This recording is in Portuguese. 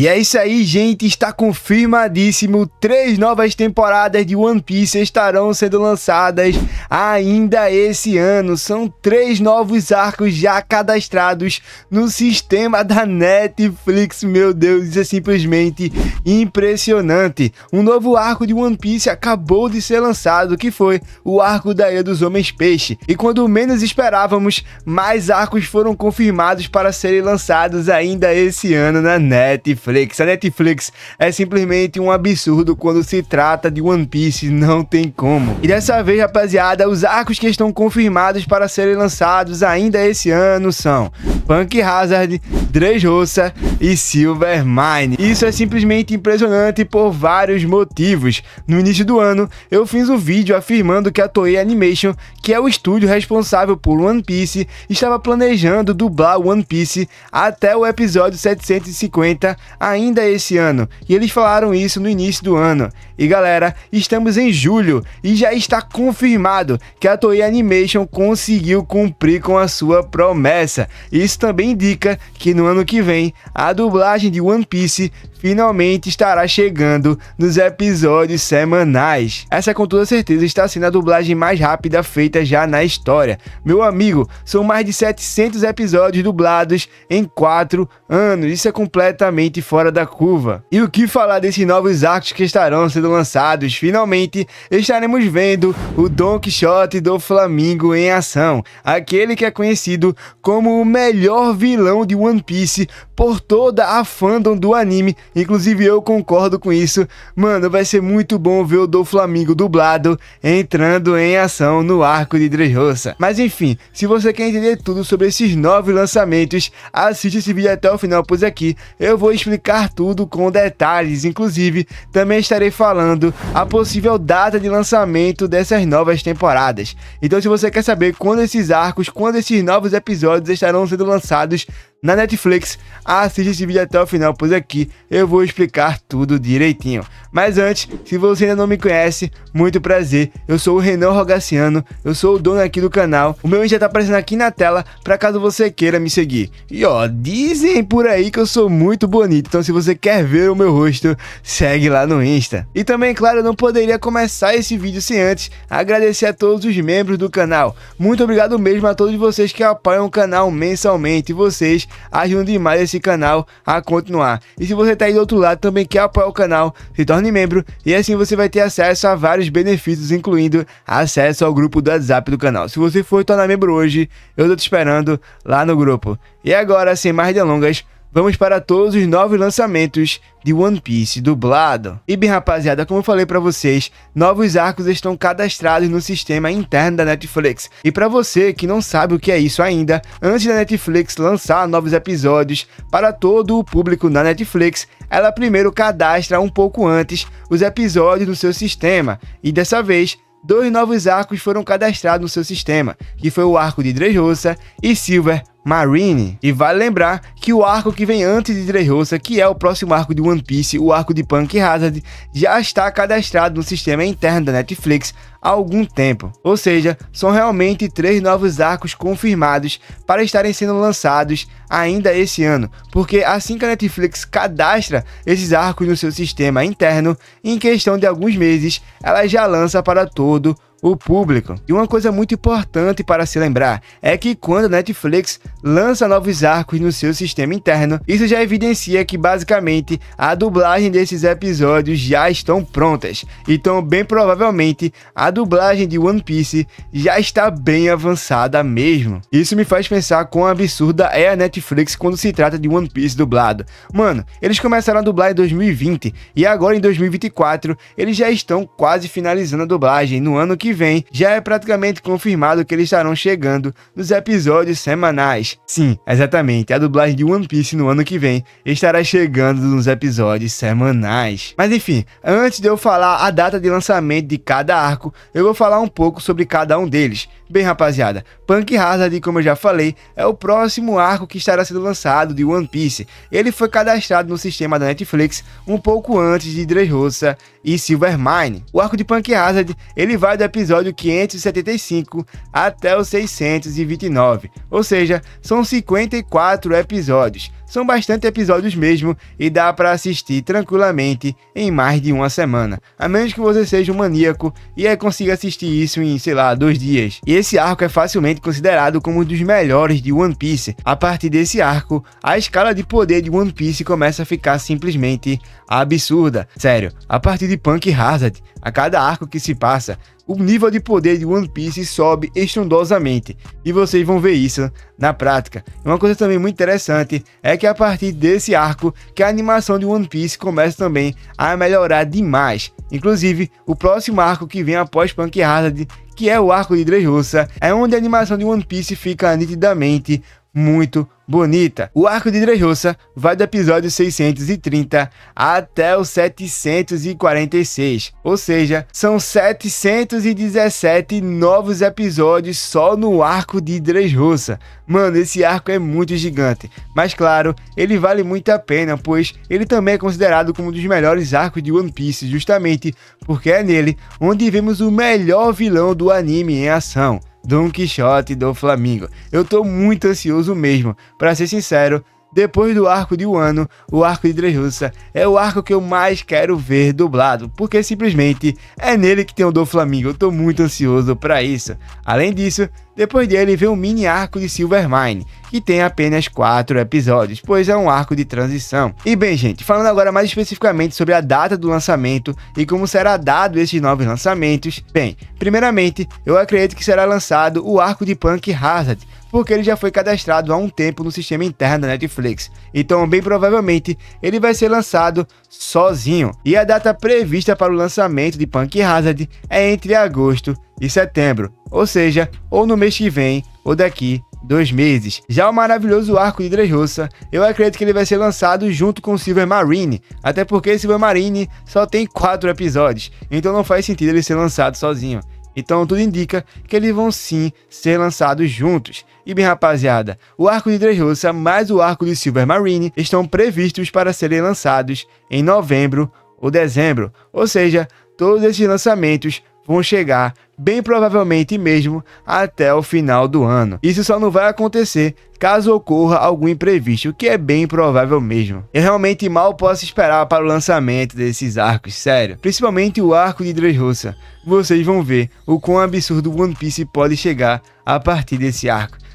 E é isso aí, gente. Está confirmadíssimo. Três novas temporadas de One Piece estarão sendo lançadas ainda esse ano. São três novos arcos já cadastrados no sistema da Netflix. Meu Deus, isso é simplesmente impressionante. Um novo arco de One Piece acabou de ser lançado, que foi o arco da Ilha dos Homens Peixe. E quando menos esperávamos, mais arcos foram confirmados para serem lançados ainda esse ano na Netflix. Netflix. A Netflix é simplesmente um absurdo quando se trata de One Piece, não tem como. E dessa vez, rapaziada, os arcos que estão confirmados para serem lançados ainda esse ano são Punk Hazard, Dressrosa e Silvermine. Isso é simplesmente impressionante por vários motivos. No início do ano, eu fiz um vídeo afirmando que a Toei Animation, que é o estúdio responsável por One Piece, estava planejando dublar One Piece até o episódio 750 ainda esse ano. E eles falaram isso no início do ano. E galera, estamos em julho e já está confirmado que a Toei Animation conseguiu cumprir com a sua promessa. Isso também indica que no ano que vem a dublagem de One Piece finalmente estará chegando nos episódios semanais. Essa com toda certeza está sendo a dublagem mais rápida feita já na história. Meu amigo, são mais de 700 episódios dublados em 4 anos. Isso é completamente fora da curva. E o que falar desses novos arcos que estarão sendo lançados? Finalmente estaremos vendo o Don Quixote do Flamingo em ação, aquele que é conhecido como o melhor vilão de One Piece por toda a fandom do anime, inclusive eu concordo com isso. Mano, vai ser muito bom ver o do Flamingo dublado entrando em ação no arco de Dressrosa. Mas enfim, se você quer entender tudo sobre esses novos lançamentos, assiste esse vídeo até o final, pois aqui eu vou explicar explicar tudo com detalhes. Inclusive, também estarei falando a possível data de lançamento dessas novas temporadas. Então, se você quer saber quando esses arcos, quando esses novos episódios estarão sendo lançados, na Netflix. Assista esse vídeo até o final, pois aqui eu vou explicar tudo direitinho. Mas antes, se você ainda não me conhece, muito prazer. Eu sou o Renan Rogaciano, eu sou o dono aqui do canal. O meu já tá aparecendo aqui na tela para caso você queira me seguir. E ó, dizem por aí que eu sou muito bonito, então se você quer ver o meu rosto, segue lá no Insta. E também, claro, eu não poderia começar esse vídeo sem antes agradecer a todos os membros do canal. Muito obrigado mesmo a todos vocês que apoiam o canal mensalmente. Vocês ajudam demais esse canal a continuar. E se você está aí do outro lado também quer apoiar o canal, se torne membro e assim você vai ter acesso a vários benefícios, incluindo acesso ao grupo do WhatsApp do canal. Se você for tornar membro hoje, eu estou te esperando lá no grupo. E agora, sem mais delongas, vamos para todos os novos lançamentos de One Piece dublado. E bem rapaziada, como eu falei para vocês, novos arcos estão cadastrados no sistema interno da Netflix. E para você que não sabe o que é isso ainda, antes da Netflix lançar novos episódios para todo o público na Netflix, ela primeiro cadastra um pouco antes os episódios no seu sistema. E dessa vez, dois novos arcos foram cadastrados no seu sistema, que foi o arco de Dressrosa e Silver Marine. E vale lembrar que o arco que vem antes de Dressrosa, que é o próximo arco de One Piece, o arco de Punk Hazard, já está cadastrado no sistema interno da Netflix há algum tempo. Ou seja, são realmente três novos arcos confirmados para estarem sendo lançados ainda esse ano, porque assim que a Netflix cadastra esses arcos no seu sistema interno, em questão de alguns meses, ela já lança para todo o o público. E uma coisa muito importante para se lembrar é que quando a Netflix lança novos arcos no seu sistema interno, isso já evidencia que basicamente a dublagem desses episódios já estão prontas. Então, bem provavelmente, a dublagem de One Piece já está bem avançada mesmo. Isso me faz pensar quão absurda é a Netflix quando se trata de One Piece dublado. Mano, eles começaram a dublar em 2020 e agora em 2024 eles já estão quase finalizando a dublagem no ano que que vem, já é praticamente confirmado que eles estarão chegando nos episódios semanais. Sim, exatamente, a dublagem de One Piece no ano que vem estará chegando nos episódios semanais. Mas enfim, antes de eu falar a data de lançamento de cada arco, eu vou falar um pouco sobre cada um deles. Bem, rapaziada, Punk Hazard, como eu já falei, é o próximo arco que estará sendo lançado de One Piece. Ele foi cadastrado no sistema da Netflix um pouco antes de Dressrosa e Silvermine. O arco de Punk Hazard, ele vai do episódio episódio 575 até o 629, ou seja, são 54 episódios. São bastante episódios mesmo e dá para assistir tranquilamente em mais de uma semana, a menos que você seja um maníaco e aí consiga assistir isso em, sei lá, dois dias. E esse arco é facilmente considerado como um dos melhores de One Piece. A partir desse arco, a escala de poder de One Piece começa a ficar simplesmente absurda. Sério, a partir de Punk Hazard, a cada arco que se passa, o nível de poder de One Piece sobe estrondosamente e vocês vão ver isso na prática. Uma coisa também muito interessante é que a partir desse arco que a animação de One Piece começa também a melhorar demais. Inclusive, o próximo arco que vem após Punk Hazard, que é o arco de Dressrosa, é onde a animação de One Piece fica nitidamente muito bonita. O arco de Dressrosa vai do episódio 630 até o 746, ou seja, são 717 novos episódios só no arco de Dressrosa. Mano, esse arco é muito gigante, mas claro, ele vale muito a pena, pois ele também é considerado como um dos melhores arcos de One Piece, justamente porque é nele onde vemos o melhor vilão do anime em ação. Don Quixote do Flamengo. Eu tô muito ansioso mesmo. Para ser sincero, depois do arco de Wano, o arco de Dressrosa é o arco que eu mais quero ver dublado, porque simplesmente é nele que tem o do Flamingo. Eu tô muito ansioso para isso. Além disso, depois dele vem o mini arco de Silvermine, que tem apenas 4 episódios, pois é um arco de transição. E bem, gente, falando agora mais especificamente sobre a data do lançamento e como será dado esses novos lançamentos, bem, primeiramente, eu acredito que será lançado o arco de Punk Hazard, porque ele já foi cadastrado há um tempo no sistema interno da Netflix. Então, bem provavelmente, ele vai ser lançado sozinho. E a data prevista para o lançamento de Punk Hazard é entre agosto e setembro, ou seja, ou no mês que vem ou daqui dois meses. Já o maravilhoso arco de Dressrosa, eu acredito que ele vai ser lançado junto com Silver Marine, até porque Silver Marine só tem quatro episódios, então não faz sentido ele ser lançado sozinho. Então tudo indica que eles vão sim ser lançados juntos. E bem rapaziada, o arco de Dressrosa mais o arco de Silver Marine estão previstos para serem lançados em novembro ou dezembro. Ou seja, todos esses lançamentos vão chegar bem provavelmente mesmo até o final do ano. Isso só não vai acontecer caso ocorra algum imprevisto, o que é bem provável mesmo. Eu realmente mal posso esperar para o lançamento desses arcos, sério. Principalmente o arco de Dressrosa. Vocês vão ver o quão absurdo One Piece pode chegar a partir desse arco.